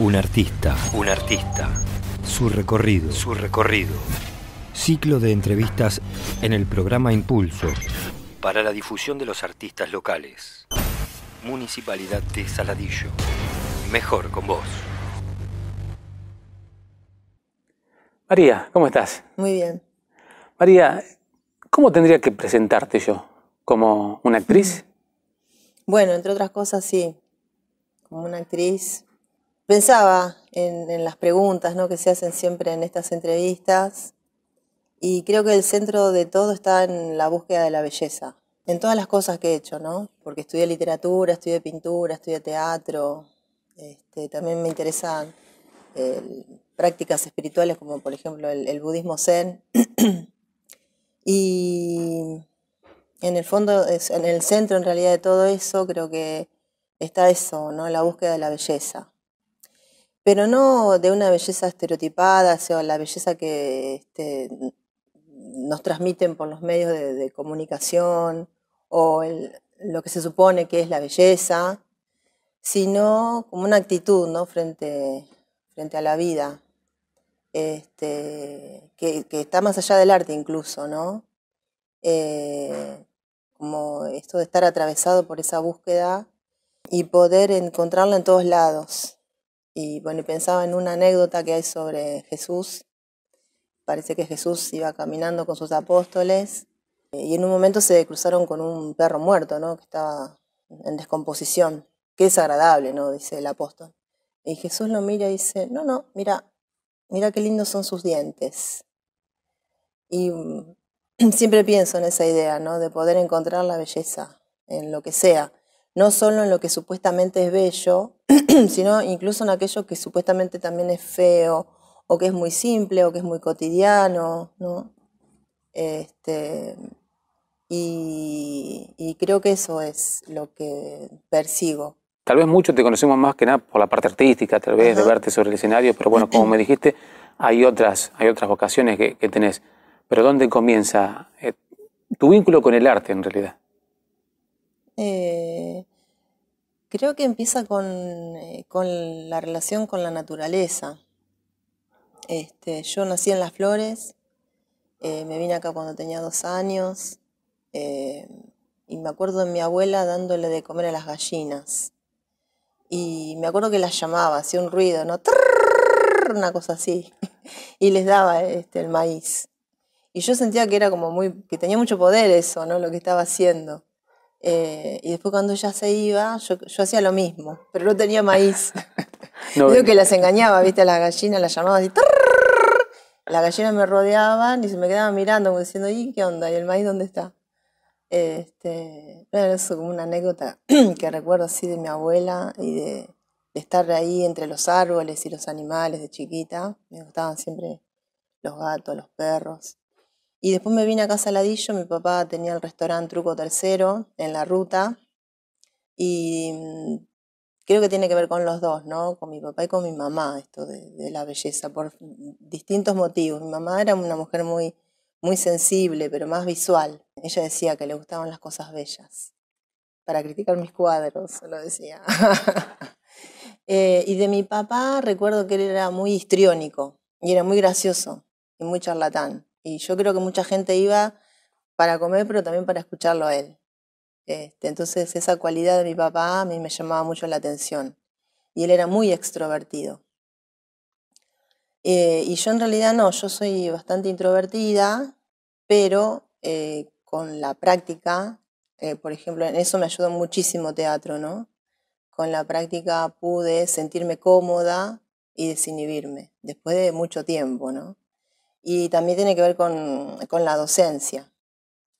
Un artista. Un artista. Su recorrido. Su recorrido. Ciclo de entrevistas en el programa Impulso para la difusión de los artistas locales. Municipalidad de Saladillo. Mejor con vos. María, ¿cómo estás? Muy bien. María, ¿cómo tendría que presentarte yo? ¿Como una actriz? Bueno, entre otras cosas, sí. Como una actriz pensaba en, las preguntas que se hacen siempre en estas entrevistas y creo que el centro de todo está en la búsqueda de la belleza, en todas las cosas que he hecho, ¿no? porque estudié literatura, estudié pintura, estudié teatro, este, también me interesan prácticas espirituales como por ejemplo el, el budismo zen y en el fondo, en el centro en realidad de todo eso creo que está eso, ¿no? la búsqueda de la belleza pero no de una belleza estereotipada, o sea, la belleza que este, nos transmiten por los medios de, comunicación o lo que se supone que es la belleza, sino como una actitud frente, frente a la vida, este, que, está más allá del arte incluso, ¿no? Eh, como esto de estar atravesado por esa búsqueda y poder encontrarla en todos lados. Y bueno, pensaba en una anécdota que hay sobre Jesús. Parece que Jesús iba caminando con sus apóstoles eh, y en un momento se cruzaron con un perro muerto, ¿no? Que estaba en descomposición. Qué desagradable, ¿no? Dice el apóstol. Y Jesús lo mira y dice, no, no, mira, mira qué lindos son sus dientes. Y mm, siempre pienso en esa idea, ¿no? De poder encontrar la belleza en lo que sea no solo en lo que supuestamente es bello, sino incluso en aquello que supuestamente también es feo, o que es muy simple, o que es muy cotidiano, este, y, creo que eso es lo que persigo. Tal vez muchos te conocemos más que nada por la parte artística, tal vez de verte sobre el escenario, pero bueno, como me dijiste, hay otras, hay otras vocaciones que, tenés. Pero ¿dónde comienza eh, tu vínculo con el arte en realidad? eh, creo que empieza eh, con, la relación con la naturaleza. Este, yo nací en Las Flores, eh, me vine acá cuando tenía dos años eh, y me acuerdo de mi abuela dándole de comer a las gallinas. Y me acuerdo que las llamaba, hacía un ruido, ¿no? Una cosa así. Y les daba este, el maíz. Y yo sentía que era como muy, que tenía mucho poder eso, ¿no? Lo que estaba haciendo. Eh, y después cuando ella se iba, yo, hacía lo mismo, pero no tenía maíz. no, que las engañaba, viste, a las gallinas, las llamaba así. Las gallinas me rodeaban y se me quedaban mirando, como diciendo, ¿y qué onda? ¿Y el maíz dónde está? Este, bueno, eso como una anécdota que recuerdo así de mi abuela y de, estar ahí entre los árboles y los animales de chiquita. Me gustaban siempre los gatos, los perros. Y después me vine a casa Saladillo, mi papá tenía el restaurante Truco Tercero en la ruta y mm, creo que tiene que ver con los dos, ¿no? Con mi papá y con mi mamá, esto de, la belleza, por distintos motivos. Mi mamá era una mujer muy, muy sensible, pero más visual. Ella decía que le gustaban las cosas bellas, para criticar mis cuadros, lo decía. Eh, y de mi papá recuerdo que él era muy histriónico y era muy gracioso y muy charlatán y yo creo que mucha gente iba para comer, pero también para escucharlo a él. Este, entonces esa cualidad de mi papá a mí me llamaba mucho la atención. Y él era muy extrovertido. Eh, y yo en realidad no, yo soy bastante introvertida, pero eh, con la práctica, eh, por ejemplo, en eso me ayudó muchísimo teatro, ¿no? Con la práctica pude sentirme cómoda y desinhibirme, después de mucho tiempo, ¿no? y también tiene que ver con, con la docencia.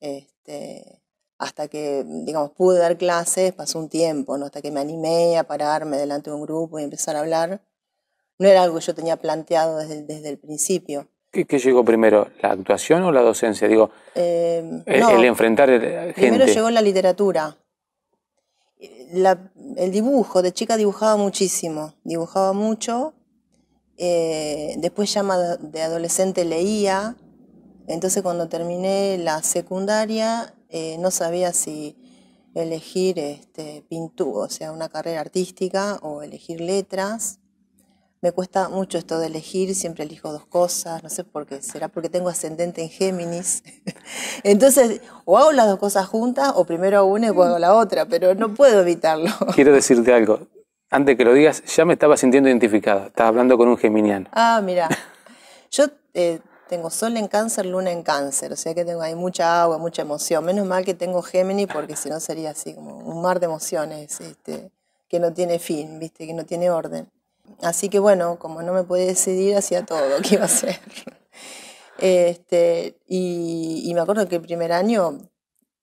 Este, hasta que, digamos, pude dar clases, pasó un tiempo, ¿no? hasta que me animé a pararme delante de un grupo y empezar a hablar. No era algo que yo tenía planteado desde, desde el principio. ¿Qué, llegó primero, la actuación o la docencia? Digo, em, el, el, enfrentar eh, gente. Primero llegó la literatura. Eh, el dibujo, de chica dibujaba muchísimo, dibujaba mucho eh, después ya de adolescente leía, entonces cuando terminé la secundaria eh, no sabía si elegir este, pintura, o sea, una carrera artística o elegir letras. Me cuesta mucho esto de elegir, siempre elijo dos cosas, no sé por qué, será porque tengo ascendente en Géminis. Entonces, o hago las dos cosas juntas, o primero hago una y luego la otra, pero no puedo evitarlo. Quiero decirte algo, antes que lo digas, ya me estaba sintiendo identificado. Estaba hablando con un geminiano. Ah, mira. Yo eh, tengo sol en cáncer, luna en cáncer. O sea que tengo ahí mucha agua, mucha emoción. Menos mal que tengo Géminis porque si no sería así como un mar de emociones este, que no tiene fin, ¿viste? Que no tiene orden. Así que bueno, como no me podía decidir, hacía todo lo que iba a hacer. Este, y, me acuerdo que el primer año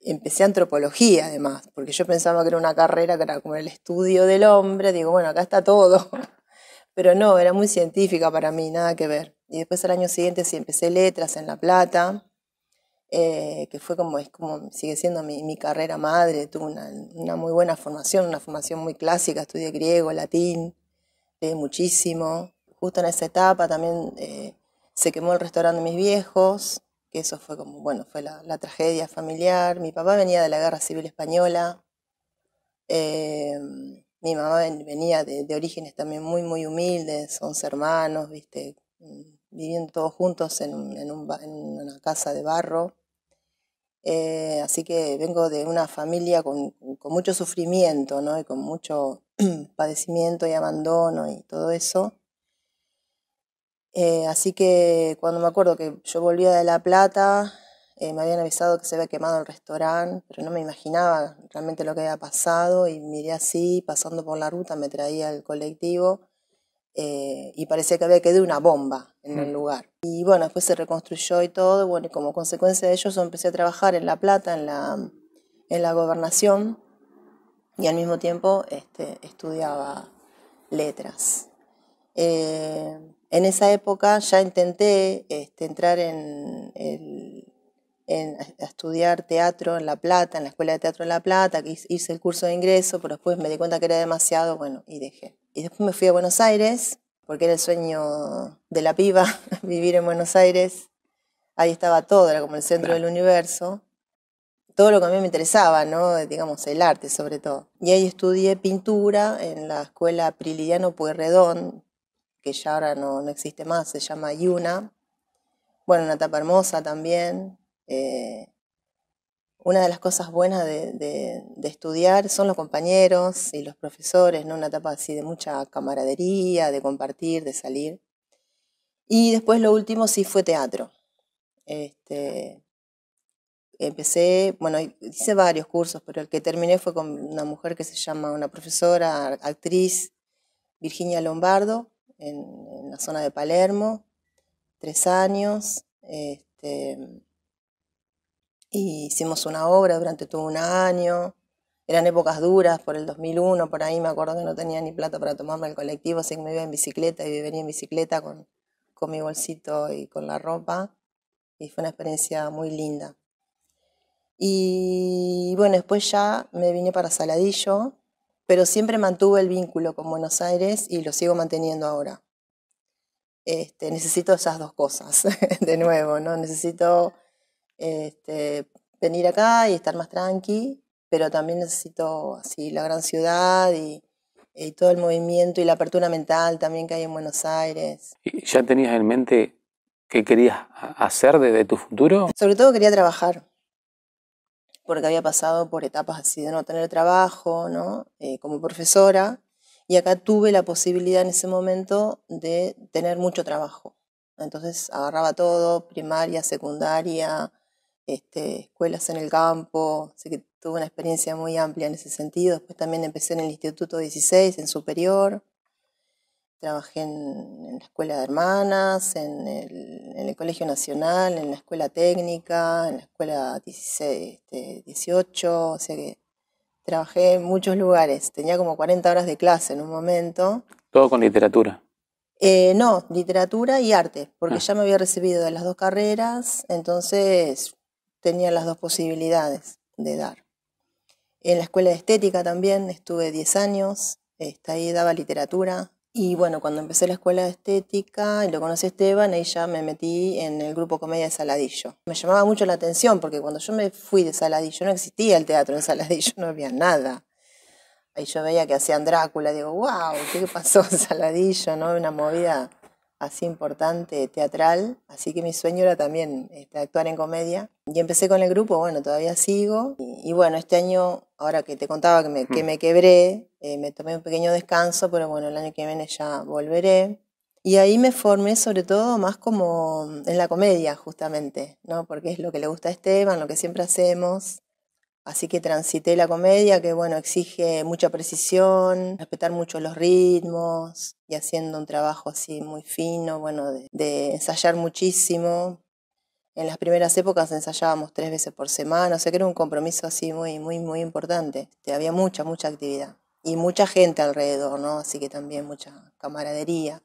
empecé antropología además, porque yo pensaba que era una carrera que era como el estudio del hombre, digo, bueno, acá está todo, pero no, era muy científica para mí, nada que ver. Y después al año siguiente sí empecé letras en La Plata, eh, que fue como, es como, sigue siendo mi, mi carrera madre, tuve una, una, muy buena formación, una formación muy clásica, estudié griego, latín, leí muchísimo. Justo en esa etapa también eh, se quemó el restaurante de mis viejos, que eso fue como, bueno, fue la, tragedia familiar. Mi papá venía de la Guerra Civil Española, em, mi mamá venía de, orígenes también muy, muy humildes, 11 hermanos, viste, mm, viviendo todos juntos en, en, una casa de barro. Eh, así que vengo de una familia con, con mucho sufrimiento, ¿no? Y con mucho padecimiento y abandono y todo eso. Eh, así que cuando me acuerdo que yo volvía de La Plata, eh, me habían avisado que se había quemado el restaurante, pero no me imaginaba realmente lo que había pasado y miré así, pasando por la ruta, me traía el colectivo eh, y parecía que había quedado una bomba en el mm. lugar. Y bueno, después se reconstruyó y todo, bueno, y como consecuencia de ello yo empecé a trabajar en La Plata, en la, en la gobernación, y al mismo tiempo este, estudiaba letras. En esa época ya intenté este, entrar en, a estudiar teatro en La Plata, en la Escuela de Teatro en La Plata, hice el curso de ingreso, pero después me di cuenta que era demasiado, bueno, y dejé. Y después me fui a Buenos Aires, porque era el sueño de la piba, vivir en Buenos Aires. Ahí estaba todo, era como el centro del universo. Todo lo que a mí me interesaba, ¿no? Digamos, el arte sobre todo. Y ahí estudié pintura en la escuela Prilidiano Pueyrredón, que ya ahora no, existe más, se llama Yuna. Bueno, una etapa hermosa también. Eh, una de las cosas buenas de, estudiar son los compañeros y los profesores, ¿no? Una etapa así de mucha camaradería, de compartir, de salir. Y después lo último sí fue teatro. Este, empecé, bueno, hice varios cursos, pero el que terminé fue con una mujer que se llama, una profesora, actriz, Virginia Lombardo, en, la zona de Palermo, tres años. Este, hicimos una obra durante todo un año. Eran épocas duras, por el 2001, por ahí me acuerdo que no tenía ni plata para tomarme el colectivo, así que me iba en bicicleta y venía en bicicleta con, con mi bolsito y con la ropa. Y fue una experiencia muy linda. Y bueno, después ya me vine para Saladillo, pero siempre mantuve el vínculo con Buenos Aires y lo sigo manteniendo ahora. Este, necesito esas dos cosas, de nuevo, ¿no? Necesito este, venir acá y estar más tranqui, pero también necesito así la gran ciudad y, todo el movimiento y la apertura mental también que hay en Buenos Aires. ¿Ya tenías en mente qué querías hacer desde tu futuro? Sobre todo quería trabajar porque había pasado por etapas así de no tener trabajo, ¿no? Eh, como profesora, y acá tuve la posibilidad en ese momento de tener mucho trabajo. Entonces agarraba todo, primaria, secundaria, este, escuelas en el campo, así que tuve una experiencia muy amplia en ese sentido. Después también empecé en el Instituto 16, en superior, Trabajé en, la escuela de hermanas, en el, Colegio Nacional, en la escuela técnica, en la escuela 16, 18, este, o sea que trabajé en muchos lugares. Tenía como 40 horas de clase en un momento. ¿Todo con literatura? Eh, no, literatura y arte, porque ah. ya me había recibido de las dos carreras, entonces tenía las dos posibilidades de dar. En la escuela de estética también estuve 10 años, este, ahí daba literatura, y bueno, cuando empecé la escuela de estética y lo conocí a Esteban, ahí ya me metí en el grupo comedia de Saladillo. Me llamaba mucho la atención porque cuando yo me fui de Saladillo no existía el teatro en Saladillo, no había nada. Ahí yo veía que hacían Drácula, digo, wow, ¿qué pasó en Saladillo? ¿No? Una movida así importante teatral, así que mi sueño era también este, actuar en comedia. Y empecé con el grupo, bueno, todavía sigo. Y, bueno, este año, ahora que te contaba que me, que hmm. me quebré, eh, me tomé un pequeño descanso, pero bueno, el año que viene ya volveré. Y ahí me formé sobre todo más como mm, en la comedia, justamente, ¿no? Porque es lo que le gusta a Esteban, lo que siempre hacemos. Así que transité la comedia que, bueno, exige mucha precisión, respetar mucho los ritmos y haciendo un trabajo así muy fino, bueno, de, ensayar muchísimo. En las primeras épocas ensayábamos tres veces por semana, o sea que era un compromiso así muy, muy, muy importante. Este, había mucha, mucha actividad y mucha gente alrededor, ¿no? Así que también mucha camaradería.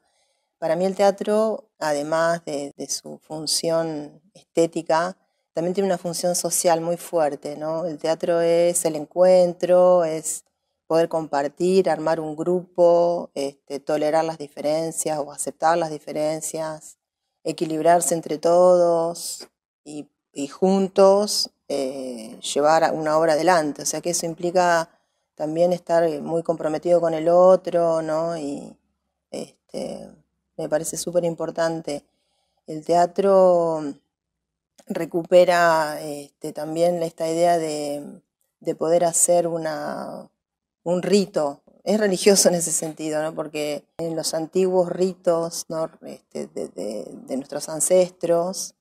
Para mí el teatro, además de su función estética, también tiene una función social muy fuerte, ¿no? El teatro es el encuentro, es poder compartir, armar un grupo, este, tolerar las diferencias o aceptar las diferencias, equilibrarse entre todos y, juntos eh, llevar una obra adelante. O sea que eso implica también estar muy comprometido con el otro, ¿no? Y este, me parece súper importante. El teatro recupera este, también esta idea de, poder hacer un rito. Es religioso en ese sentido, porque en los antiguos ritos este, de, nuestros ancestros,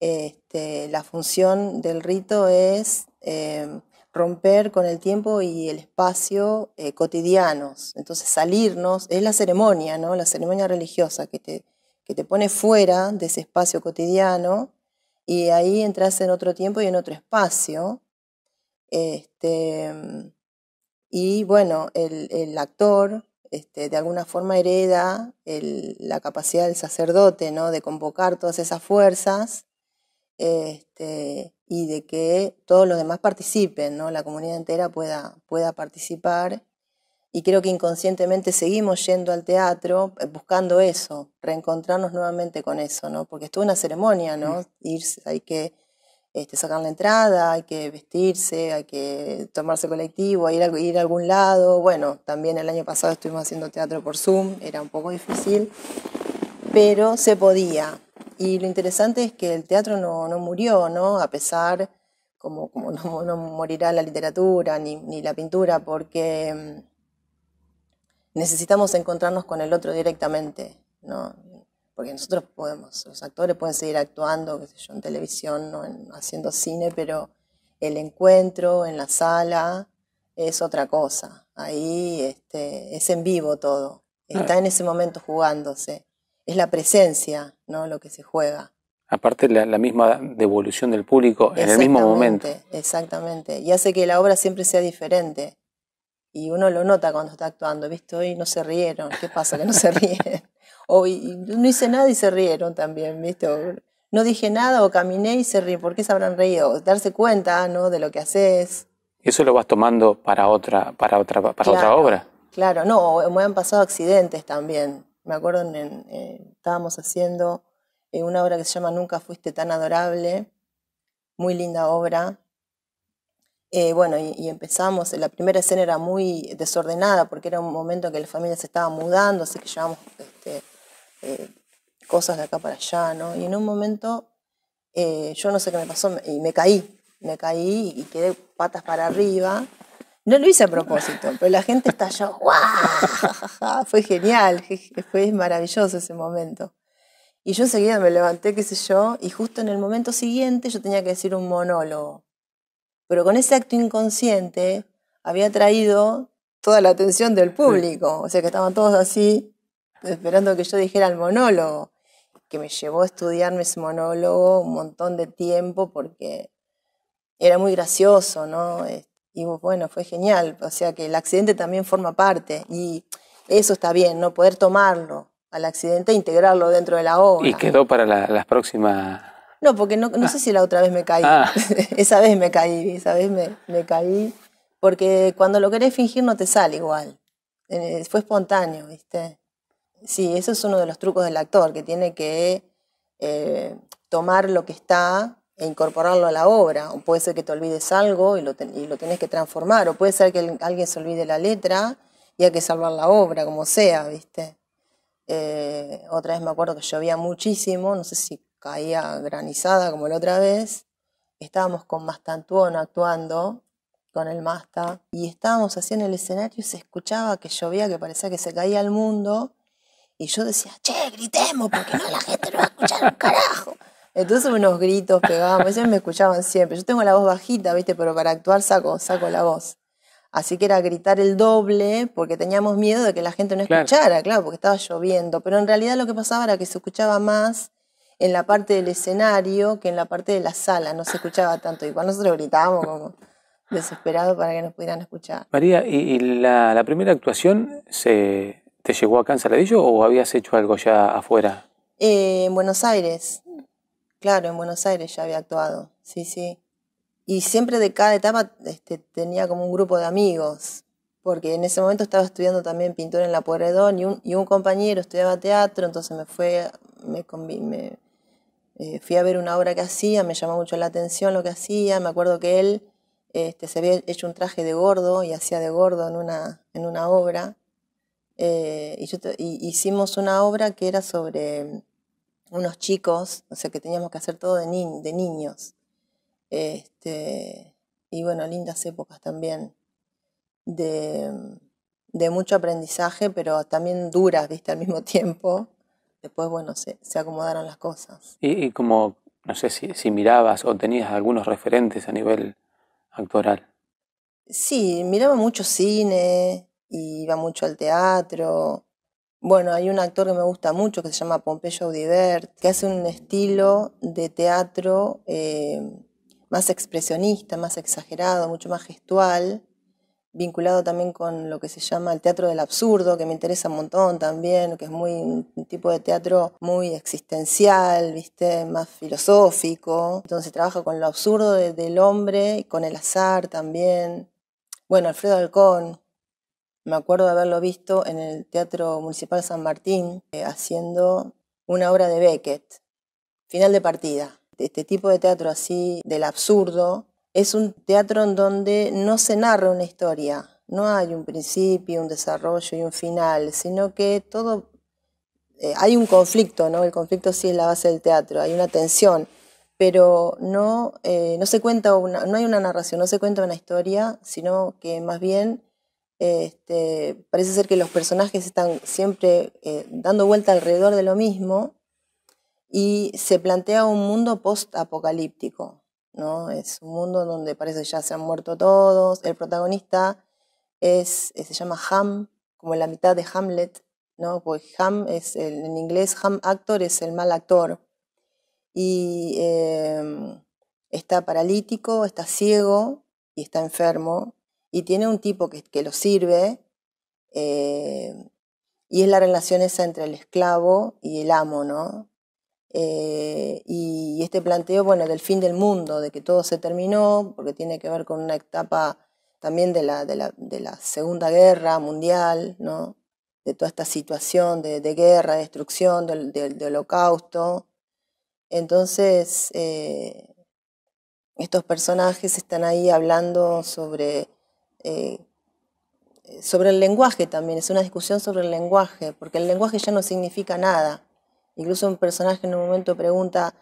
este, la función del rito es eh, romper con el tiempo y el espacio eh, cotidianos. Entonces salirnos, es la ceremonia, ¿no? la ceremonia religiosa que te pone fuera de ese espacio cotidiano y ahí entras en otro tiempo y en otro espacio. Este, y bueno, el, actor este, de alguna forma hereda la capacidad del sacerdote ¿no? de convocar todas esas fuerzas este, y de que todos los demás participen, ¿no? la comunidad entera pueda, pueda participar y creo que inconscientemente seguimos yendo al teatro eh, buscando eso, reencontrarnos nuevamente con eso, ¿no? Porque toda una ceremonia, ¿no? Irse, hay que este, sacar la entrada, hay que vestirse, hay que tomarse colectivo, ir a, ir a algún lado. Bueno, también el año pasado estuvimos haciendo teatro por Zoom, era un poco difícil, pero se podía. Y lo interesante es que el teatro no, murió, ¿no? A pesar, como, como no, morirá la literatura ni la pintura, porque mm, necesitamos encontrarnos con el otro directamente, ¿no? Porque nosotros podemos, los actores pueden seguir actuando, qué sé yo, en televisión, ¿no? haciendo cine, pero el encuentro en la sala es otra cosa. Ahí este, es en vivo todo. Está en ese momento jugándose. Es la presencia, ¿no? Lo que se juega. Aparte la, la misma devolución del público en el mismo momento. Exactamente. Y hace que la obra siempre sea diferente y uno lo nota cuando está actuando, ¿viste? Hoy no se rieron, ¿qué pasa que no se ríen? Hoy no hice nada y se rieron también, ¿viste? no dije nada o caminé y se ríen, ¿por qué se habrán reído? darse cuenta, ¿no? De lo que haces. Eso lo vas tomando para otra, para otra, para otra obra. Claro, no, me han pasado accidentes también. Me acuerdo eh, estábamos haciendo eh, una obra que se llama Nunca fuiste tan adorable, muy linda obra, eh, bueno, y, empezamos, la primera escena era muy desordenada porque era un momento en que la familia se estaba mudando, así que llevamos este, eh, cosas de acá para allá, ¿no? Y en un momento, eh, yo no sé qué me pasó, y me caí, me caí y quedé patas para arriba. No lo hice a propósito, pero la gente estalló, ¡guau! Fue genial, fue maravilloso ese momento. Y yo enseguida me levanté, qué sé yo, y justo en el momento siguiente yo tenía que decir un monólogo pero con ese acto inconsciente había traído toda la atención del público, o sea que estaban todos así esperando que yo dijera el monólogo, que me llevó a estudiarme ese monólogo un montón de tiempo porque era muy gracioso, ¿no? Este, y bueno, fue genial, o sea que el accidente también forma parte y eso está bien, ¿no? Poder tomarlo al accidente e integrarlo dentro de la obra. Y quedó para las próximas no, porque no, ah. sé si la otra vez me caí. Ah. esa vez me caí, esa vez me, me, caí. Porque cuando lo querés fingir no te sale igual. Eh, fue espontáneo, ¿viste? Sí, eso es uno de los trucos del actor, que tiene que eh, tomar lo que está e incorporarlo a la obra. O puede ser que te olvides algo y lo, tenés que transformar. O puede ser que alguien se olvide la letra y hay que salvar la obra, como sea, ¿viste? Eh, otra vez me acuerdo que llovía muchísimo, no sé si caía granizada como la otra vez, estábamos con Mastantuón actuando, con el Masta, y estábamos así en el escenario y se escuchaba que llovía, que parecía que se caía el mundo, y yo decía, che, gritemos, porque no, la gente no va a escuchar un carajo. Entonces unos gritos pegábamos, pues ellos me escuchaban siempre. Yo tengo la voz bajita, ¿viste? Pero para actuar saco, saco la voz. Así que era gritar el doble porque teníamos miedo de que la gente no escuchara, claro porque estaba lloviendo. Pero en realidad lo que pasaba era que se escuchaba más en la parte del escenario que en la parte de la sala, no se escuchaba tanto. Y cuando nosotros gritábamos como desesperados para que nos pudieran escuchar. María, ¿y, la, primera actuación se te llegó acá en Saladillo o habías hecho algo ya afuera? Eh, en Buenos Aires, claro, en Buenos Aires ya había actuado, sí, sí. Y siempre de cada etapa este, tenía como un grupo de amigos, porque en ese momento estaba estudiando también pintura en la Puerta y un, y un compañero estudiaba teatro, entonces me fue, me, me, eh, fui a ver una obra que hacía, me llamó mucho la atención lo que hacía, me acuerdo que él este, se había hecho un traje de gordo y hacía de gordo en una, en una obra. Eh, y, y hicimos una obra que era sobre mm, unos chicos, o sea que teníamos que hacer todo de, de niños. Este, y bueno, lindas épocas también. De, mm, de mucho aprendizaje, pero también duras, viste, al mismo tiempo después, bueno, se, acomodaron las cosas. Y, como, no sé si, mirabas o tenías algunos referentes a nivel actoral. Sí, miraba mucho cine, iba mucho al teatro. Bueno, hay un actor que me gusta mucho que se llama Pompeyo Audibert, que hace un estilo de teatro eh, más expresionista, más exagerado, mucho más gestual vinculado también con lo que se llama el teatro del absurdo, que me interesa un montón también, que es muy un tipo de teatro muy existencial, ¿viste? más filosófico, Entonces trabaja con lo absurdo del hombre y con el azar también. Bueno, Alfredo Alcón, me acuerdo de haberlo visto en el Teatro Municipal San Martín eh, haciendo una obra de Beckett, final de partida. Este tipo de teatro así del absurdo es un teatro en donde no se narra una historia, no hay un principio, un desarrollo y un final, sino que todo, eh, hay un conflicto, ¿no? El conflicto sí es la base del teatro, hay una tensión, pero no, eh, no se cuenta, no hay una narración, no se cuenta una historia, sino que más bien este, parece ser que los personajes están siempre eh, dando vuelta alrededor de lo mismo y se plantea un mundo post-apocalíptico, es un mundo donde parece que ya se han muerto todos. El protagonista eh, se llama Ham, como la mitad de Hamlet, ¿no? Porque Ham es, en inglés, Ham actor es el mal actor. Y em, está paralítico, está ciego y está enfermo. Y tiene un tipo que, lo sirve. Eh, y es la relación esa entre el esclavo y el amo, ¿no? Eh, y este planteo, bueno, del fin del mundo, de que todo se terminó, porque tiene que ver con una etapa también de la, de Segunda Guerra Mundial, de toda esta situación de, guerra, destrucción, del de, holocausto. Entonces, eh, estos personajes están ahí hablando sobre, eh, sobre el lenguaje también, es una discusión sobre el lenguaje, porque el lenguaje ya no significa nada Incluso un personaje en un momento pregunta,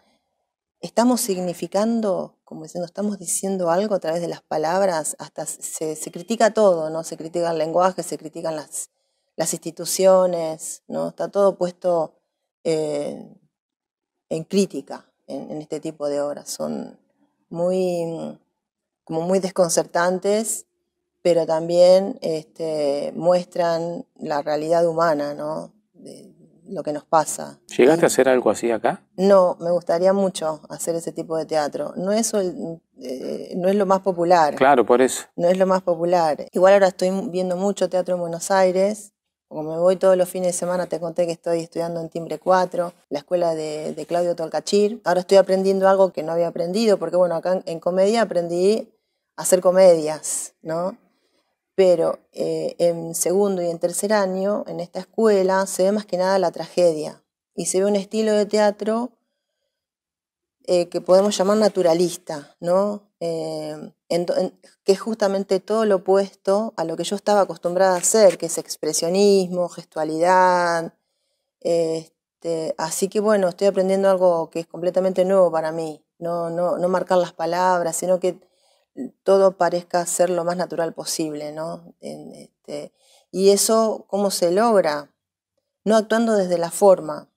¿estamos significando, como diciendo, estamos diciendo algo a través de las palabras? Hasta se, critica todo, ¿no? Se critica el lenguaje, se critican las, instituciones, ¿no? Está todo puesto eh, en crítica en, este tipo de obras. Son muy, como muy desconcertantes pero también este, muestran la realidad humana, ¿no? lo que nos pasa. ¿Llegaste a hacer algo así acá? No, me gustaría mucho hacer ese tipo de teatro. No es, eh, no es lo más popular. Claro, por eso. No es lo más popular. Igual ahora estoy viendo mucho teatro en Buenos Aires. Como me voy todos los fines de semana, te conté que estoy estudiando en Timbre 4, la escuela de, Claudio Tolcachir. Ahora estoy aprendiendo algo que no había aprendido, porque bueno, acá en comedia aprendí a hacer comedias, ¿no? pero eh, en segundo y en tercer año, en esta escuela, se ve más que nada la tragedia y se ve un estilo de teatro eh, que podemos llamar naturalista, ¿no? Eh, que es justamente todo lo opuesto a lo que yo estaba acostumbrada a hacer, que es expresionismo, gestualidad. Este, así que bueno, estoy aprendiendo algo que es completamente nuevo para mí, no, no marcar las palabras, sino que todo parezca ser lo más natural posible, ¿no? Este, y eso, ¿cómo se logra? No actuando desde la forma,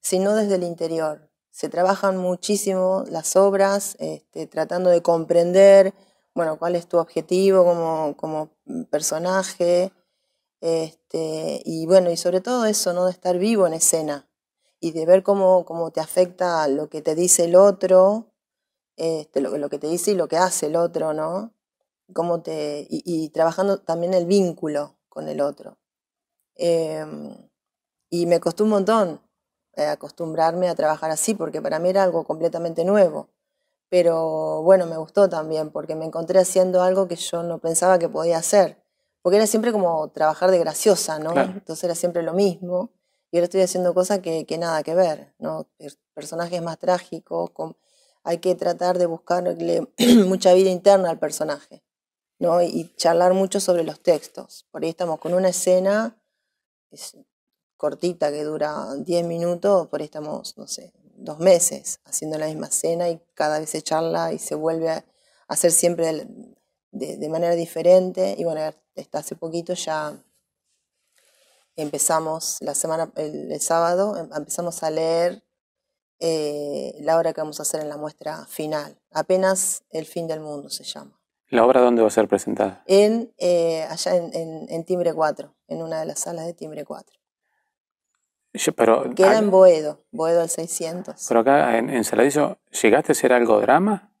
sino desde el interior. Se trabajan muchísimo las obras, este, tratando de comprender, bueno, cuál es tu objetivo como, personaje, este, y bueno, y sobre todo eso, ¿no? De estar vivo en escena y de ver cómo, cómo te afecta lo que te dice el otro, este, lo, que te dice y lo que hace el otro, ¿no? Cómo te, y, trabajando también el vínculo con el otro. Em, y me costó un montón eh, acostumbrarme a trabajar así, porque para mí era algo completamente nuevo. Pero bueno, me gustó también, porque me encontré haciendo algo que yo no pensaba que podía hacer. Porque era siempre como trabajar de graciosa, ¿no? Entonces era siempre lo mismo. Y ahora estoy haciendo cosas que, que nada que ver, ¿no? Personajes más trágicos, con hay que tratar de buscarle mucha vida interna al personaje, ¿no? Y charlar mucho sobre los textos. Por ahí estamos con una escena cortita que dura 10 minutos, por ahí estamos, no sé, dos meses haciendo la misma escena y cada vez se charla y se vuelve a hacer siempre de, manera diferente. Y bueno, hasta hace poquito ya empezamos la semana, el, el sábado, em, empezamos a leer eh, la obra que vamos a hacer en la muestra final. Apenas El fin del mundo se llama. ¿La obra dónde va a ser presentada? En, eh, allá en, en, Timbre 4, en una de las salas de Timbre 4. pero, Queda en Boedo, Boedo al 600. Pero acá en, Saladillo, ¿llegaste a hacer algo drama?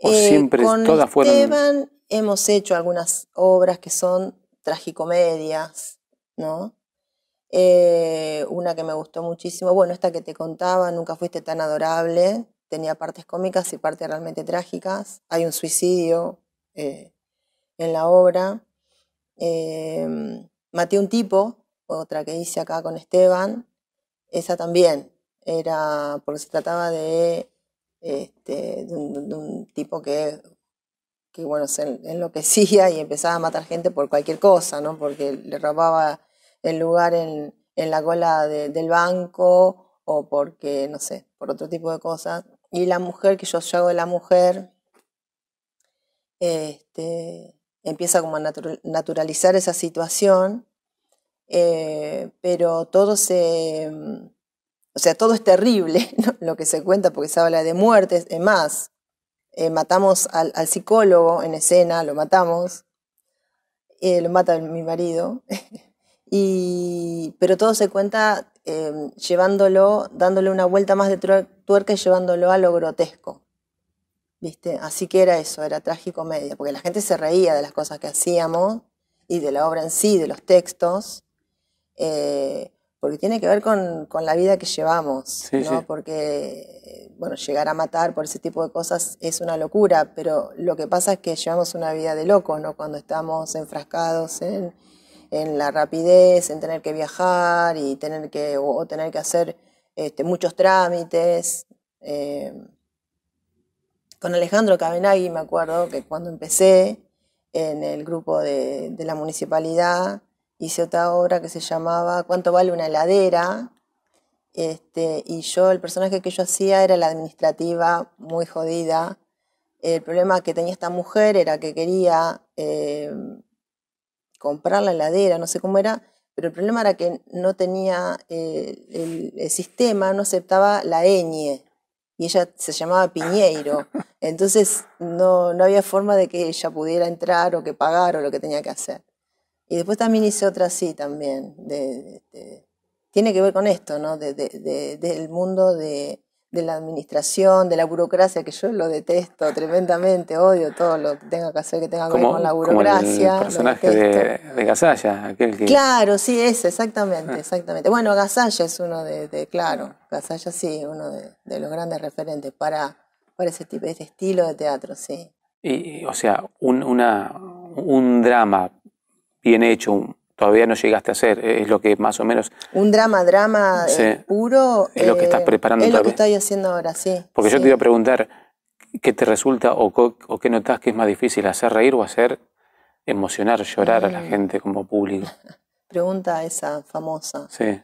¿O eh, siempre con fueron...? Esteban hemos hecho algunas obras que son tragicomedias, ¿no? Eh, una que me gustó muchísimo, bueno, esta que te contaba, nunca fuiste tan adorable, tenía partes cómicas y partes realmente trágicas. Hay un suicidio eh, en la obra. Eh, Maté un tipo, otra que hice acá con Esteban. Esa también era porque se trataba de, este, de, un, tipo que, que, bueno, se enloquecía y empezaba a matar gente por cualquier cosa, ¿no? Porque le robaba el lugar en, en la cola del banco o porque, no sé, por otro tipo de cosas. Y la mujer, que yo, yo hago de la mujer, este, empieza como a naturalizar esa situación, eh, pero todo se... O sea, todo es terrible lo que se cuenta porque se habla de muertes, es más, eh, matamos al, psicólogo en escena, lo matamos, eh, lo mata mi marido, Y, pero todo se cuenta eh, llevándolo, dándole una vuelta más de tuerca y llevándolo a lo grotesco. ¿Viste? Así que era eso, era trágico media porque la gente se reía de las cosas que hacíamos y de la obra en sí, de los textos, eh, porque tiene que ver con, la vida que llevamos, ¿no? Porque, bueno, llegar a matar por ese tipo de cosas es una locura, pero lo que pasa es que llevamos una vida de locos, ¿no? Cuando estamos enfrascados en en la rapidez, en tener que viajar y tener que, o, tener que hacer este, muchos trámites. Eh, con Alejandro Cabenagui me acuerdo que cuando empecé en el grupo de, la municipalidad hice otra obra que se llamaba ¿Cuánto vale una heladera? Este, y yo, el personaje que yo hacía era la administrativa muy jodida. El problema que tenía esta mujer era que quería eh, comprar la heladera, no sé cómo era, pero el problema era que no tenía eh, el, sistema, no aceptaba la ñ. Y ella se llamaba Piñeiro. Entonces no, había forma de que ella pudiera entrar o que pagar o lo que tenía que hacer. Y después también hice otra así también. tiene que ver con esto, ¿no? del mundo de, de la administración, de la burocracia, que yo lo detesto tremendamente, odio todo lo que tenga que hacer que tenga que ver con la burocracia. Como el personaje de, de aquel que... Claro, sí, ese, exactamente, ah. exactamente. Bueno, Gasalla es uno de, claro, Gasalla sí, uno de, los grandes referentes para, para ese tipo, de estilo de teatro, sí. Y, o sea, un, un drama bien hecho, un, todavía no llegaste a hacer, eh, es lo que más o menos... Un drama, drama eh, puro. Es lo que estás eh, preparando. Es lo que estoy haciendo ahora, sí. Porque yo te iba a preguntar, ¿qué te resulta o, o, qué notas que es más difícil, hacer reír o hacer emocionar, llorar a la mm. gente como público? Pregunta esa famosa. Sí.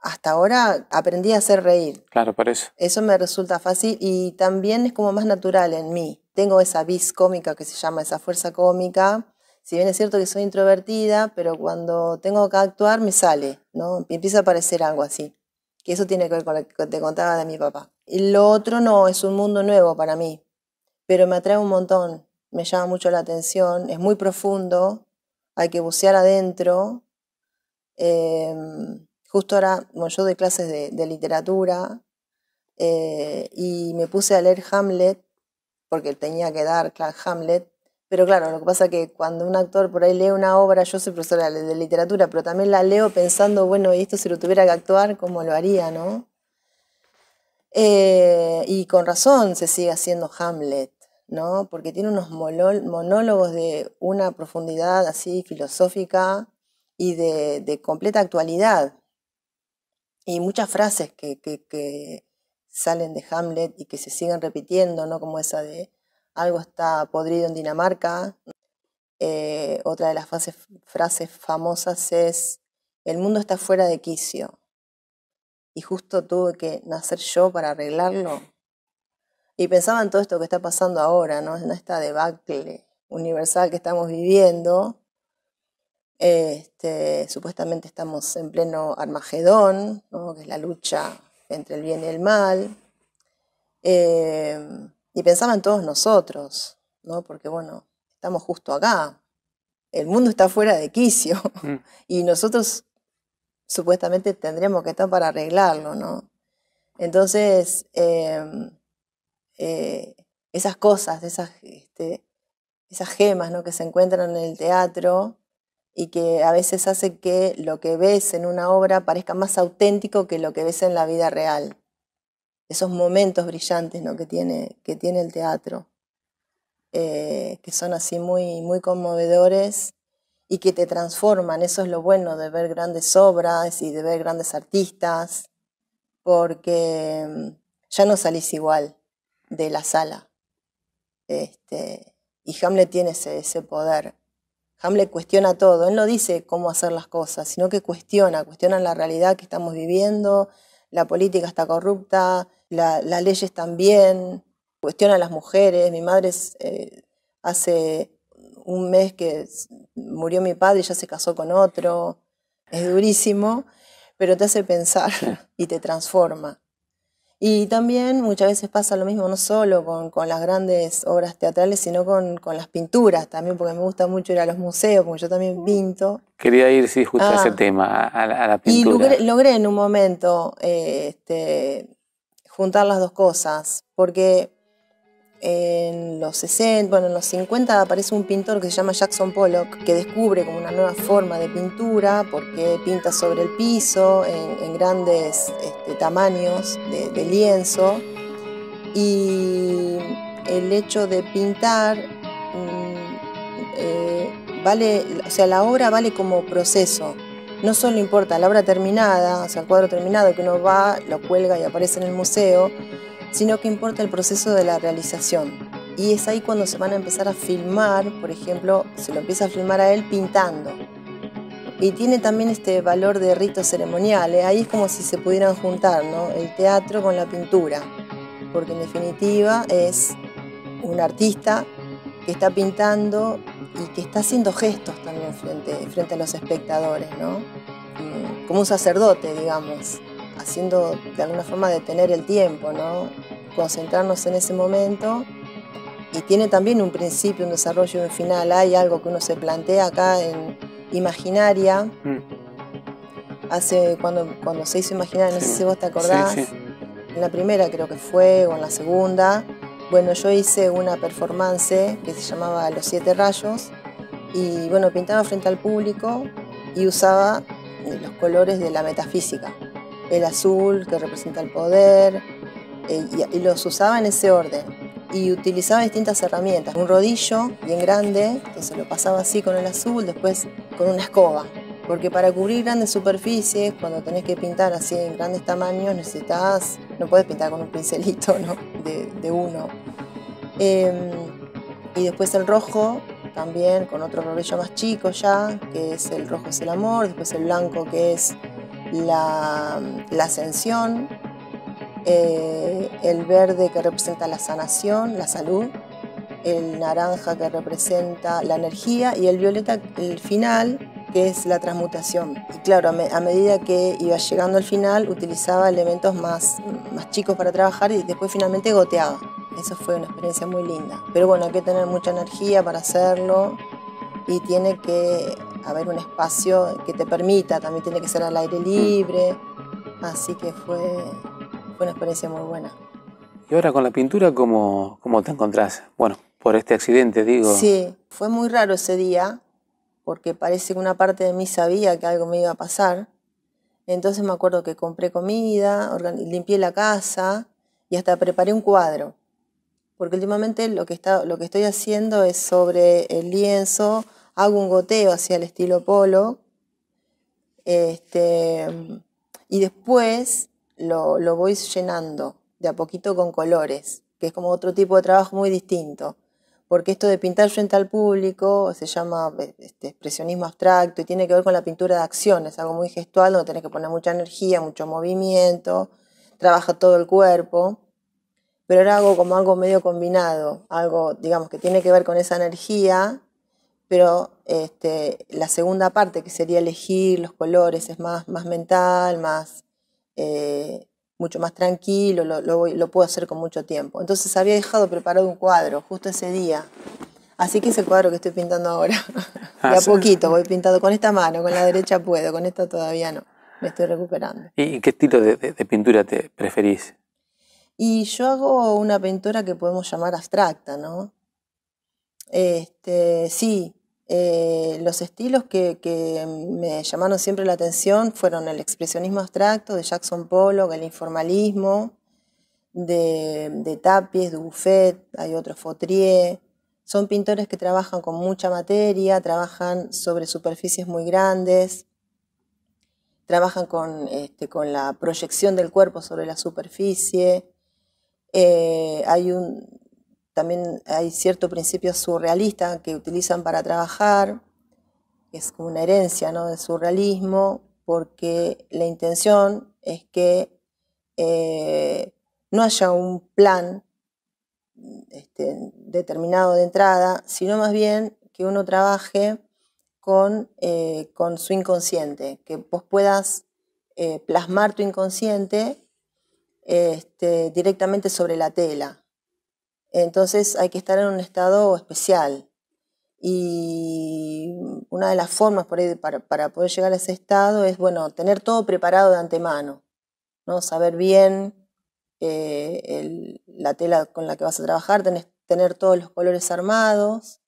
Hasta ahora aprendí a hacer reír. Claro, por eso. Eso me resulta fácil y también es como más natural en mí. Tengo esa vis cómica que se llama, esa fuerza cómica si bien es cierto que soy introvertida, pero cuando tengo que actuar me sale, ¿no? Empieza a aparecer algo así. Que eso tiene que ver con lo que te contaba de mi papá. Y lo otro no, es un mundo nuevo para mí, pero me atrae un montón, me llama mucho la atención, es muy profundo, hay que bucear adentro. Em, justo ahora, bueno, yo doy clases de, literatura eh, y me puse a leer Hamlet, porque tenía que dar Hamlet, pero claro, lo que pasa es que cuando un actor por ahí lee una obra, yo soy profesora de literatura, pero también la leo pensando, bueno, y esto si lo tuviera que actuar, ¿cómo lo haría, no? Eh, y con razón se sigue haciendo Hamlet, ¿no? Porque tiene unos monólogos de una profundidad así filosófica y de, completa actualidad. Y muchas frases que, que salen de Hamlet y que se siguen repitiendo, ¿no? Como esa de algo está podrido en Dinamarca. Eh, otra de las frases famosas es, el mundo está fuera de quicio y justo tuve que nacer yo para arreglarlo. Y pensaba en todo esto que está pasando ahora, ¿no? en esta debacle universal que estamos viviendo. Este, supuestamente estamos en pleno Armagedón, que es la lucha entre el bien y el mal. Eh, y pensaba en todos nosotros, ¿no? Porque bueno, estamos justo acá. El mundo está fuera de quicio mm. y nosotros supuestamente tendríamos que estar para arreglarlo, ¿no? Entonces, em, eh, esas cosas, esas, este, esas gemas ¿no? que se encuentran en el teatro y que a veces hace que lo que ves en una obra parezca más auténtico que lo que ves en la vida real esos momentos brillantes que, tiene, que tiene el teatro, eh, que son así muy, muy conmovedores y que te transforman. Eso es lo bueno de ver grandes obras y de ver grandes artistas, porque mm, ya no salís igual de la sala. Este, y Hamlet tiene ese, ese poder. Hamlet cuestiona todo, él no dice cómo hacer las cosas, sino que cuestiona, cuestiona la realidad que estamos viviendo, la política está corrupta, las leyes también, cuestiona a las mujeres. Mi madre eh, hace un mes que murió mi padre y ya se casó con otro. Es durísimo, pero te hace pensar y te transforma. Y también muchas veces pasa lo mismo, no solo con, las grandes obras teatrales, sino con, las pinturas también, porque me gusta mucho ir a los museos, porque yo también pinto. Quería ir, sí, justo a ese ah. tema, a, la pintura. Y logré, en un momento eh, este, juntar las dos cosas, porque en los 60, bueno, en los 50 aparece un pintor que se llama Jackson Pollock, que descubre como una nueva forma de pintura, porque pinta sobre el piso, en, grandes este, tamaños de, lienzo. Y el hecho de pintar mm, eh, vale, o sea, la obra vale como proceso. No solo importa la obra terminada, o sea, el cuadro terminado que uno va, lo cuelga y aparece en el museo, sino que importa el proceso de la realización. Y es ahí cuando se van a empezar a filmar, por ejemplo, se lo empieza a filmar a él pintando. Y tiene también este valor de ritos ceremoniales, ¿eh? ahí es como si se pudieran juntar el teatro con la pintura, porque en definitiva es un artista que está pintando y que está haciendo gestos también frente, frente a los espectadores, ¿no? como un sacerdote, digamos haciendo de alguna forma detener el tiempo, concentrarnos en ese momento. Y tiene también un principio, un desarrollo y un final. Hay algo que uno se plantea acá en Imaginaria. Mm. Hace cuando, cuando se hizo Imaginaria, no sé si vos te acordás, en la primera creo que fue, o en la segunda. Bueno, yo hice una performance que se llamaba Los Siete Rayos. Y bueno, pintaba frente al público y usaba los colores de la metafísica el azul que representa el poder, eh, y, los usaba en ese orden. Y utilizaba distintas herramientas, un rodillo bien grande, entonces lo pasaba así con el azul, después con una escoba, porque para cubrir grandes superficies, cuando tenés que pintar así en grandes tamaños, necesitas, no puedes pintar con un pincelito de, uno. Em, y después el rojo, también con otro rodillo más chico ya, que es el rojo es el amor, después el blanco que es la, ascensión, eh, el verde que representa la sanación, la salud, el naranja que representa la energía y el violeta, el final, que es la transmutación. Y claro, a, a medida que iba llegando al final, utilizaba elementos más, más chicos para trabajar y después finalmente goteaba. Eso fue una experiencia muy linda. Pero bueno, hay que tener mucha energía para hacerlo y tiene que haber un espacio que te permita, también tiene que ser al aire libre, así que fue, una experiencia muy buena. Y ahora con la pintura, ¿cómo, cómo te encontrás? Bueno, por este accidente digo. Sí, fue muy raro ese día, porque parece que una parte de mí sabía que algo me iba a pasar. Entonces me acuerdo que compré comida, limpié la casa y hasta preparé un cuadro. Porque últimamente lo que, está, lo que estoy haciendo es sobre el lienzo hago un goteo hacia el estilo polo. Este, y después lo, voy llenando de a poquito con colores, que es como otro tipo de trabajo muy distinto porque esto de pintar frente al público se llama este, expresionismo abstracto y tiene que ver con la pintura de acciones, algo muy gestual donde tenés que poner mucha energía, mucho movimiento, trabaja todo el cuerpo, pero ahora hago como algo medio combinado, algo digamos que tiene que ver con esa energía pero este, la segunda parte, que sería elegir los colores, es más, más mental, más, eh, mucho más tranquilo, lo, puedo hacer con mucho tiempo. Entonces había dejado preparado un cuadro justo ese día. Así que ese cuadro que estoy pintando ahora. a ah, poquito voy pintando con esta mano, con la derecha puedo, con esta todavía no. Me estoy recuperando. ¿Y qué estilo de, de pintura te preferís? Y yo hago una pintura que podemos llamar abstracta, ¿no? Este, sí, eh, los estilos que, me llamaron siempre la atención fueron el expresionismo abstracto de Jackson Pollock, el informalismo de, de Tapies, de Buffet, hay otros, Fautrier. Son pintores que trabajan con mucha materia, trabajan sobre superficies muy grandes, trabajan con, este, con la proyección del cuerpo sobre la superficie. Eh, hay un, también hay cierto principio surrealista que utilizan para trabajar, es como una herencia ¿no? del surrealismo, porque la intención es que eh, no haya un plan este, determinado de entrada, sino más bien que uno trabaje con, eh, su inconsciente, que vos puedas eh, plasmar tu inconsciente este, directamente sobre la tela. Entonces hay que estar en un estado especial. Y una de las formas para, poder llegar a ese estado es, bueno, tener todo preparado de antemano, ¿no? Saber bien eh, la tela con la que vas a trabajar, tener todos los colores armados.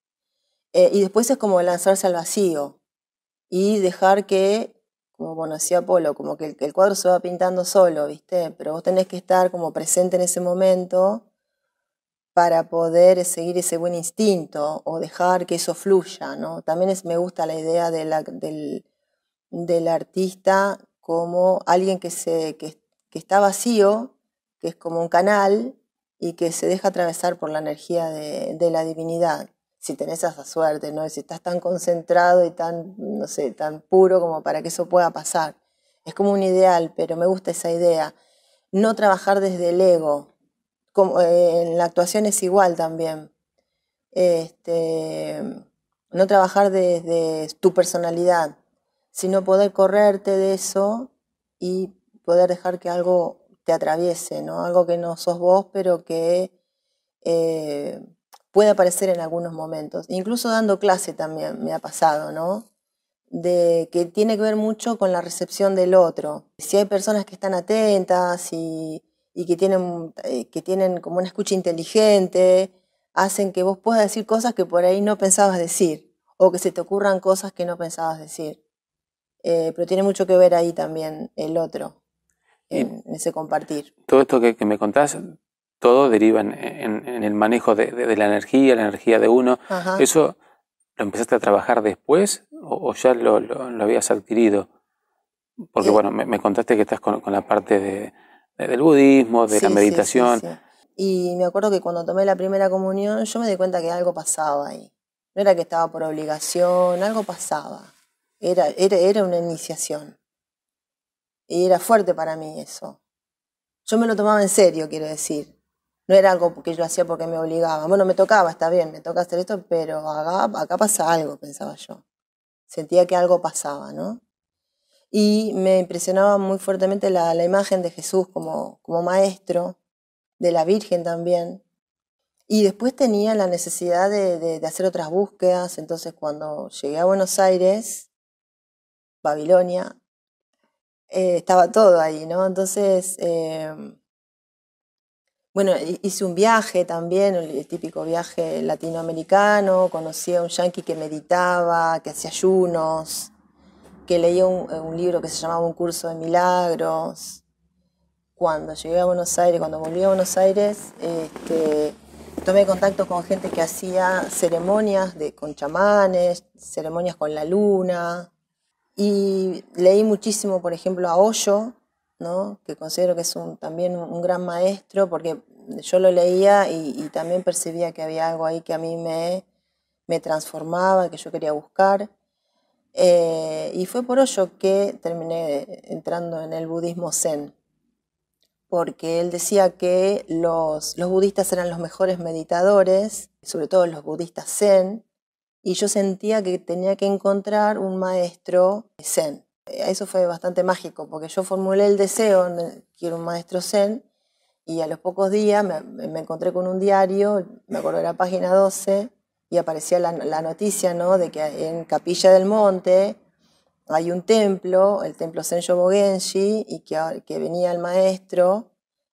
Eh, y después es como lanzarse al vacío y dejar que, como bueno, decía Polo, como que el, el cuadro se va pintando solo, ¿viste? Pero vos tenés que estar como presente en ese momento para poder seguir ese buen instinto o dejar que eso fluya, ¿no? También me gusta la idea de del, artista como alguien que, se, está vacío, que es como un canal y que se deja atravesar por la energía de, la divinidad, si tenés esa suerte, ¿no? Si estás tan concentrado y tan, no sé, tan puro como para que eso pueda pasar. Es como un ideal, pero me gusta esa idea. No trabajar desde el ego, eh, en la actuación es igual también. Este, no trabajar desde tu personalidad, sino poder correrte de eso y poder dejar que algo te atraviese, ¿no? Algo que no sos vos, pero que eh, puede aparecer en algunos momentos. Incluso dando clase también me ha pasado, ¿no? De que tiene que ver mucho con la recepción del otro. Si hay personas que están atentas y y que tienen, eh, que tienen como una escucha inteligente, hacen que vos puedas decir cosas que por ahí no pensabas decir, o que se te ocurran cosas que no pensabas decir. Eh, pero tiene mucho que ver ahí también el otro, en, ese compartir. Todo esto que, me contás, todo deriva en, el manejo de, la energía, la energía de uno. ¿Eso lo empezaste a trabajar después o, ya lo, habías adquirido? Porque eh. bueno, me, contaste que estás con la parte de del budismo, de la meditación. y me acuerdo que cuando tomé la primera comunión, yo me di cuenta que algo pasaba ahí. No era que estaba por obligación, algo pasaba. Era, era, una iniciación. Y era fuerte para mí eso. Yo me lo tomaba en serio, quiero decir. No era algo que yo hacía porque me obligaba. Bueno, me tocaba, está bien, me toca hacer esto, pero acá pasa algo, pensaba yo. Sentía que algo pasaba, ¿no? y me impresionaba muy fuertemente la, imagen de Jesús como, como, maestro, de la Virgen también. Y después tenía la necesidad de, hacer otras búsquedas, entonces cuando llegué a Buenos Aires, Babilonia, eh, estaba todo ahí, ¿no? Entonces, em, bueno, hice un viaje también, el típico viaje latinoamericano, conocí a un yanqui que meditaba, que hacía ayunos, que leí eh, un, libro que se llamaba Un curso de milagros. Cuando llegué a Buenos Aires, cuando volví a Buenos Aires, este, tomé contacto con gente que hacía ceremonias de, con chamanes, ceremonias con la luna. Y leí muchísimo, por ejemplo, a Hoyo, ¿no? que considero que es un, también un gran maestro, porque yo lo leía y, y, también percibía que había algo ahí que a mí me, me transformaba, que yo quería buscar. Eh, y fue por ello que terminé entrando en el budismo zen, porque él decía que los, budistas eran los mejores meditadores, sobre todo los budistas zen, y yo sentía que tenía que encontrar un maestro zen. Eh, eso fue bastante mágico, porque yo formulé el deseo, quiero un maestro zen, y a los pocos días me, encontré con un diario, me acuerdo la página 12, y aparecía la, noticia ¿no? de que en Capilla del Monte hay un templo, el templo Senjo Bogenji, y que, que venía el maestro,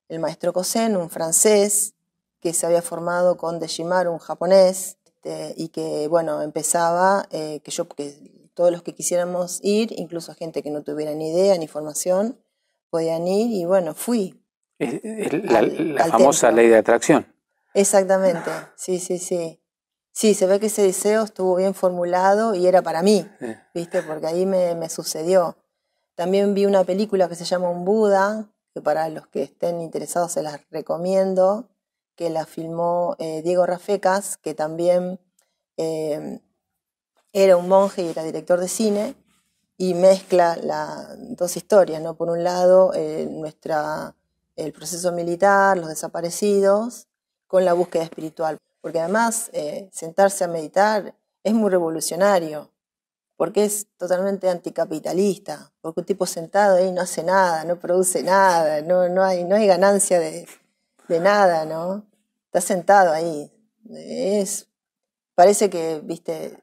el maestro Kosen, un francés, que se había formado con Deshimaru, un japonés, este, y que, bueno, empezaba, eh, que yo, que todos los que quisiéramos ir, incluso gente que no tuviera ni idea ni formación, podían ir, y bueno, fui. la, famosa ley de atracción. Exactamente, sí, sí, sí. Sí, se ve que ese deseo estuvo bien formulado y era para mí, ¿viste? Porque ahí me, sucedió. También vi una película que se llama Un Buda, que para los que estén interesados se las recomiendo, que la filmó eh, Diego Rafecas, que también eh, era un monje y era director de cine, y mezcla las dos historias, ¿no? Por un lado, eh, nuestra, el proceso militar, los desaparecidos, con la búsqueda espiritual porque además eh, sentarse a meditar es muy revolucionario, porque es totalmente anticapitalista, porque un tipo sentado ahí no hace nada, no produce nada, no, hay, no hay ganancia de, nada, ¿no? Está sentado ahí. Es, parece que, viste,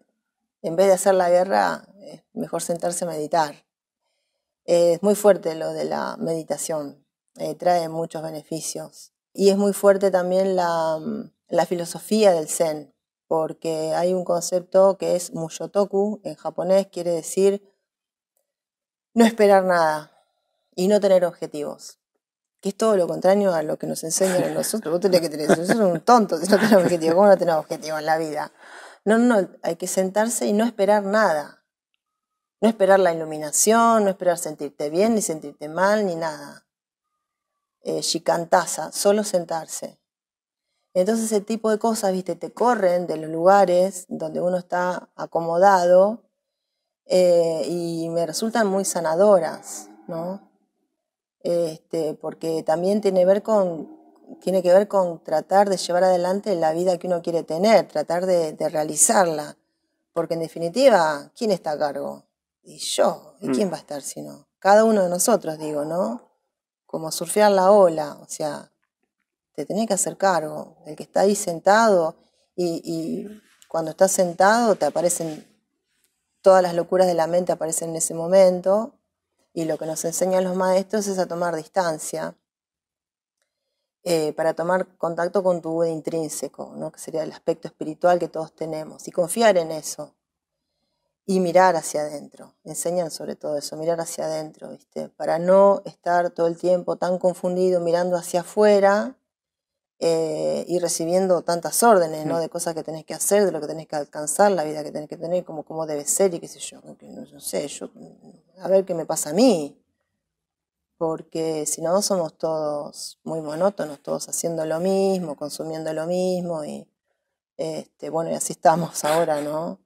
en vez de hacer la guerra, es mejor sentarse a meditar. Es muy fuerte lo de la meditación, eh, trae muchos beneficios. Y es muy fuerte también la, mm, la filosofía del Zen, porque hay un concepto que es mushotoku, en japonés quiere decir no esperar nada y no tener objetivos, que es todo lo contrario a lo que nos enseñan a nosotros. Vos tenés que tener, sos un tonto si no tenés objetivo, ¿cómo no tenés objetivo en la vida? No, no, no, hay que sentarse y no esperar nada. No esperar la iluminación, no esperar sentirte bien, ni sentirte mal, ni nada. Eh, shikantaza, solo sentarse. Entonces ese tipo de cosas, viste, te corren de los lugares donde uno está acomodado eh, y me resultan muy sanadoras, ¿no? Este, porque también tiene, ver con, tiene que ver con tratar de llevar adelante la vida que uno quiere tener, tratar de, realizarla. Porque en definitiva, ¿quién está a cargo? Y yo. ¿Y quién mm. va a estar si no? Cada uno de nosotros, digo, ¿no? Como surfear la ola, o sea, te tenés que hacer cargo. El que está ahí sentado y, cuando estás sentado te aparecen todas las locuras de la mente aparecen en ese momento y lo que nos enseñan los maestros es a tomar distancia eh, para tomar contacto con tu intrínseco, que sería el aspecto espiritual que todos tenemos y confiar en eso y mirar hacia adentro. Enseñan sobre todo eso, mirar hacia adentro, Para no estar todo el tiempo tan confundido mirando hacia afuera eh, y recibiendo tantas órdenes, ¿no? Mm. De cosas que tenés que hacer, de lo que tenés que alcanzar, la vida que tenés que tener, como cómo debe ser y qué sé yo. no, sé, yo, a ver qué me pasa a mí. Porque si no, somos todos muy monótonos, todos haciendo lo mismo, consumiendo lo mismo y, este, bueno, y así estamos ahora, ¿no?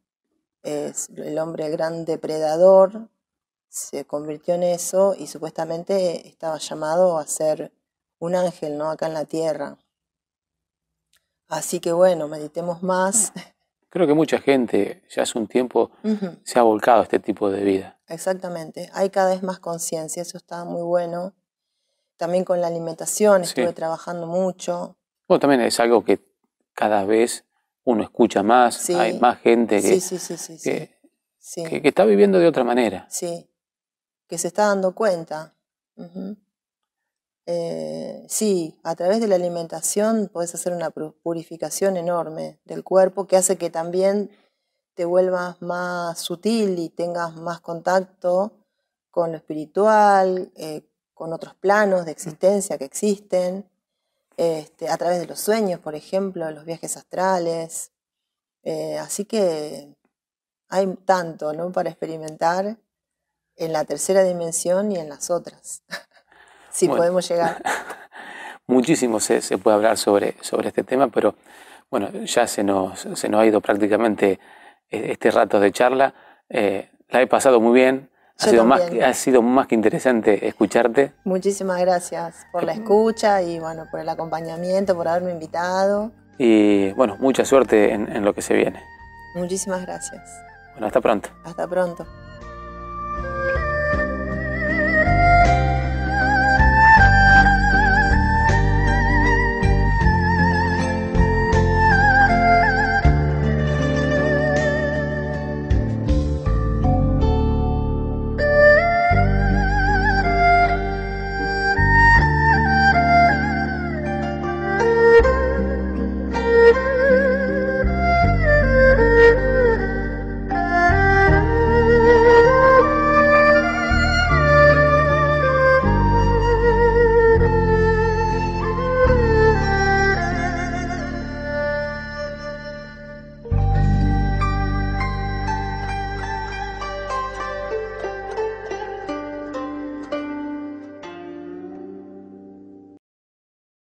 el hombre, gran depredador, se convirtió en eso y supuestamente estaba llamado a ser un ángel, ¿no? Acá en la tierra. Así que bueno, meditemos más. Ah. Creo que mucha gente ya hace un tiempo se ha volcado a este tipo de vida. Exactamente, hay cada vez más conciencia, eso está muy bueno. También con la alimentación estuve trabajando mucho. Bueno, también es algo que cada vez uno escucha más, hay más gente que, que, está viviendo de otra manera. Sí, que se está dando cuenta. Eh, sí, a través de la alimentación puedes hacer una purificación enorme del cuerpo que hace que también te vuelvas más sutil y tengas más contacto con lo espiritual, eh, con otros planos de mm. existencia que existen, este, a través de los sueños, por ejemplo, los viajes astrales. Eh, así que hay tanto ¿no? para experimentar en la tercera dimensión y en las otras. Sí, podemos llegar. Muchísimo se, puede hablar sobre, sobre este tema, pero bueno, ya se nos, se nos ha ido prácticamente eh, este rato de charla. Eh, la he pasado muy bien. Ha sido, más, ha sido, más, que interesante escucharte. Muchísimas gracias por la eh, escucha y bueno, por el acompañamiento, por haberme invitado. Y bueno, mucha suerte en lo que se viene. Muchísimas gracias. Bueno, hasta pronto. Hasta pronto.